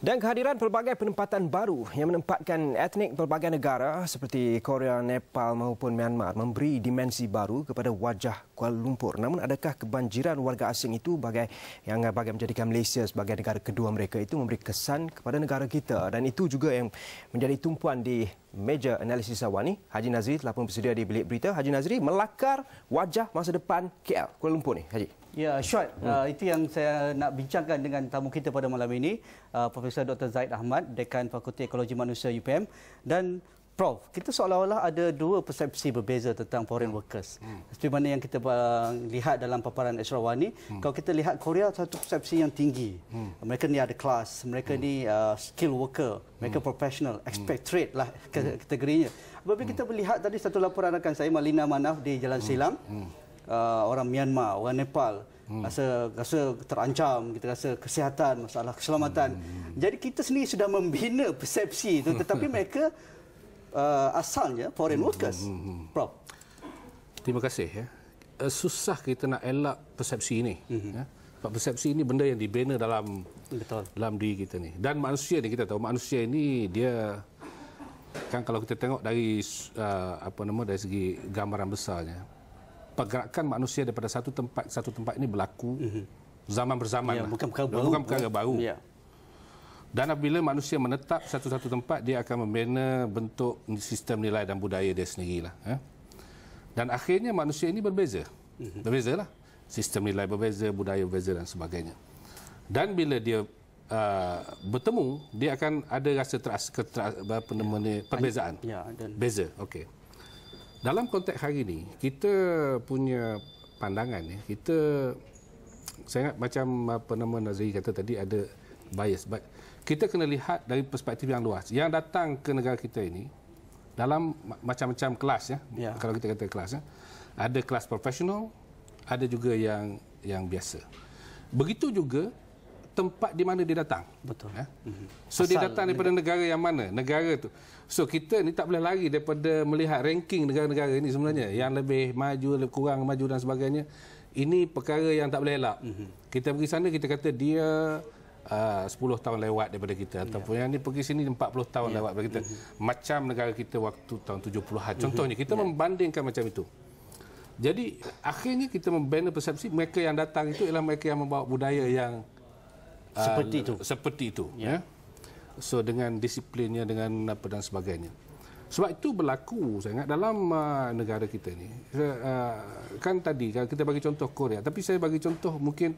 Dan kehadiran pelbagai penempatan baru yang menempatkan etnik pelbagai negara seperti Korea, Nepal maupun Myanmar memberi dimensi baru kepada wajah Kuala Lumpur. Namun adakah kebanjiran warga asing itu bagai yang bagai menjadikan Malaysia sebagai negara kedua mereka itu memberi kesan kepada negara kita dan itu juga yang menjadi tumpuan di meja analisis awal ni, Haji Nazri telah pun bersedia di bilik berita. Haji Nazri melakar wajah masa depan KL Kuala Lumpur ni, Haji. Ya, short. Hmm. Uh, itu yang saya nak bincangkan dengan tamu kita pada malam ini, uh, Profesor Dr. Zaid Ahmad, Dekan Fakulti Ekologi Manusia UPM. Dan Prof, kita seolah-olah ada dua persepsi berbeza tentang foreign workers. Hmm. Seperti mana yang kita lihat dalam paparan Ashrawani, hmm. kalau kita lihat Korea satu persepsi yang tinggi. Hmm. Mereka ni ada kelas, mereka hmm. ni uh, skill worker, mereka hmm. professional, trade lah kategorinya. Tapi hmm. kita melihat tadi satu laporan rakan saya Malina Manaf di Jalan hmm. Silam, hmm. Uh, orang Myanmar, orang Nepal hmm. rasa rasa terancam, kita rasa kesihatan, masalah keselamatan. Hmm. Jadi kita sendiri sudah membina persepsi itu tetapi mereka uh, asalnya foreign hmm, workers. Hmm, hmm, hmm. Prof. Terima kasih ya. Uh, susah kita nak elak persepsi ini hmm. ya. Sebab persepsi ini benda yang dibina dalam betul dalam diri kita ni. Dan manusia ni kita tahu manusia ini dia kan kalau kita tengok dari uh, apa nama dari segi gambaran besarnya pergerakan manusia daripada satu tempat satu tempat ini berlaku. Hmm. Zaman berzaman. Ya, lah. bukan perkara baru. Bukan perkara ya. baru. Ya. Dan apabila manusia menetap satu-satu tempat, dia akan membina bentuk sistem nilai dan budaya dia sendiri Eh? Ya. Dan akhirnya manusia ini berbeza. Mhm. Berbeza lah. Sistem nilai berbeza, budaya berbeza dan sebagainya. Dan bila dia uh, bertemu, dia akan ada rasa teras, keteras, apa, ya. perbezaan. Ya, dan... Beza, okey. Dalam konteks hari ini, kita punya pandangan, kita saya ingat macam apa nama Nazri kata tadi ada bias. But kita kena lihat dari perspektif yang luas. Yang datang ke negara kita ini dalam macam-macam kelas ya. Yeah. Kalau kita kata kelas ya. Ada kelas profesional, ada juga yang yang biasa. Begitu juga tempat di mana dia datang. Betul. Ya. Mm-hmm. So Asal dia datang daripada negara. negara yang mana? Negara tu. So kita ni tak boleh lari daripada melihat ranking negara-negara ini sebenarnya mm-hmm. yang lebih maju, lebih kurang maju dan sebagainya. Ini perkara yang tak boleh elak. Mm-hmm. Kita pergi sana kita kata dia Ah, uh, 10 tahun lewat daripada kita ya. ataupun yeah. yang ni pergi sini 40 tahun yeah. lewat daripada kita mm-hmm. macam negara kita waktu tahun 70-an mhm. contohnya kita yeah. membandingkan macam itu jadi akhirnya kita membina persepsi mereka yang datang itu ialah mereka yang membawa budaya yang uh, seperti itu seperti itu ya yeah. yeah. so dengan disiplinnya dengan apa dan sebagainya sebab itu berlaku saya ingat dalam uh, negara kita ni uh, kan tadi kan kita bagi contoh Korea tapi saya bagi contoh mungkin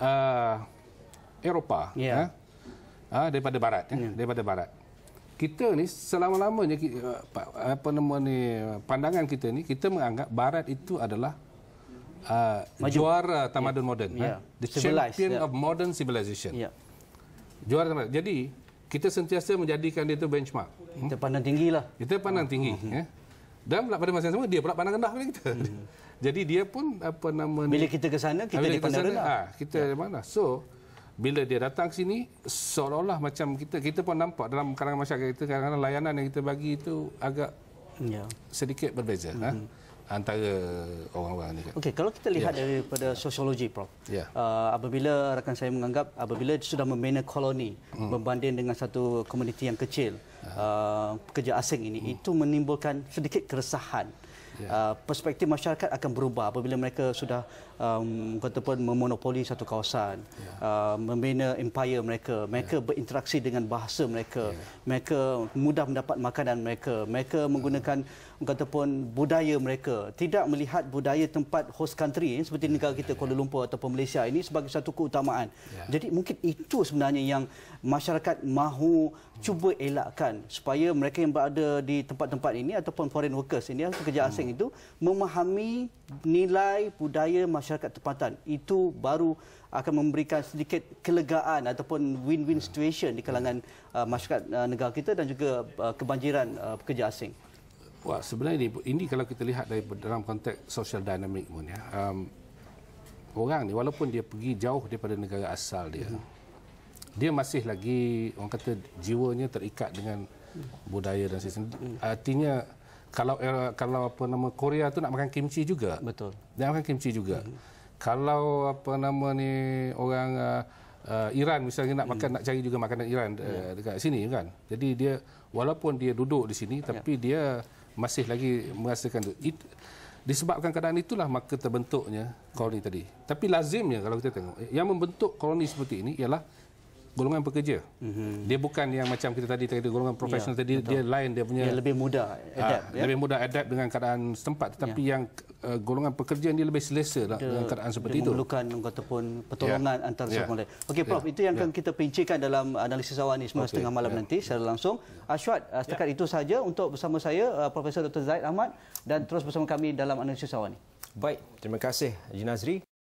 uh, Eropah yeah. Ya. Eh? ha? ha, daripada barat yeah. ha? Ya. daripada barat kita ni selama-lamanya eh, apa nama ni pandangan kita ni kita menganggap barat itu adalah uh, juara ya. tamadun yeah. moden yeah. ha? the Civilized, champion yeah. of modern civilization yeah. juara tamadun. jadi kita sentiasa menjadikan dia itu benchmark hmm? kita pandang lah. kita pandang tinggi mm-hmm. ya? dan pula pada masa yang sama dia pula pandang rendah pada kita mm-hmm. jadi dia pun apa nama ni bila kita ke sana kita ah, dipandang rendah ha, kita yeah. mana so bila dia datang ke sini seolah-olah macam kita kita pun nampak dalam kalangan masyarakat kita kadang-kadang layanan yang kita bagi itu agak ya. sedikit berbeza mm-hmm. ha? Hmm. antara orang-orang ini. Okey, kalau kita lihat ya. daripada sosiologi Prof. Ya. Uh, apabila rakan saya menganggap apabila sudah membina koloni hmm. berbanding dengan satu komuniti yang kecil, ya. uh, pekerja asing ini hmm. itu menimbulkan sedikit keresahan yeah. Ya. uh, perspektif masyarakat akan berubah apabila mereka sudah um, pun memonopoli satu kawasan yeah. Ya. uh, membina empire mereka mereka yeah. berinteraksi dengan bahasa mereka yeah. mereka mudah mendapat makanan mereka mereka ya. menggunakan yeah. kata pun budaya mereka tidak melihat budaya tempat host country eh, seperti yeah. negara kita yeah. Kuala Lumpur ataupun Malaysia ini sebagai satu keutamaan yeah. jadi mungkin itu sebenarnya yang masyarakat mahu cuba elakkan supaya mereka yang berada di tempat-tempat ini ataupun foreign workers ini kerja hmm. asing penting itu memahami nilai budaya masyarakat tempatan itu baru akan memberikan sedikit kelegaan ataupun win-win situation di kalangan uh, masyarakat uh, negara kita dan juga uh, kebanjiran uh, pekerja asing. Wah sebenarnya ini, ini kalau kita lihat dari dalam konteks social dynamic pun ya um, orang ni walaupun dia pergi jauh daripada negara asal dia hmm. dia masih lagi orang kata jiwanya terikat dengan hmm. budaya dan sistem. Hmm. Artinya kalau era, eh, kalau apa nama Korea tu nak makan kimchi juga. Betul. Dia makan kimchi juga. Mm-hmm. Kalau apa nama ni orang uh, Uh, Iran misalnya nak makan hmm. nak cari juga makanan Iran uh, yeah. dekat sini kan. Jadi dia walaupun dia duduk di sini tapi yeah. dia masih lagi merasakan itu. It, disebabkan keadaan itulah maka terbentuknya koloni tadi. Tapi lazimnya kalau kita tengok yang membentuk koloni seperti ini ialah golongan pekerja. Mm-hmm. Dia bukan yang macam kita tadi kata golongan profesional yeah, tadi betul. dia lain dia punya yang lebih mudah ah, adapt uh, ya. yeah? lebih mudah adapt dengan keadaan setempat ya. tetapi yeah. yang uh, golongan pekerja ni lebih selesa dia, lah dengan keadaan seperti itu. Memerlukan ataupun ya. pertolongan yeah. antara yeah. lain. Okey prof yeah. itu yang akan yeah. kita pincikan dalam analisis awal ni semasa okay. tengah malam yeah. nanti secara langsung. Ashwat eh, setakat yeah. itu saja untuk bersama saya uh, Profesor Dr Zaid Ahmad dan terus bersama kami dalam analisis awal ni. Baik, terima kasih Jinazri.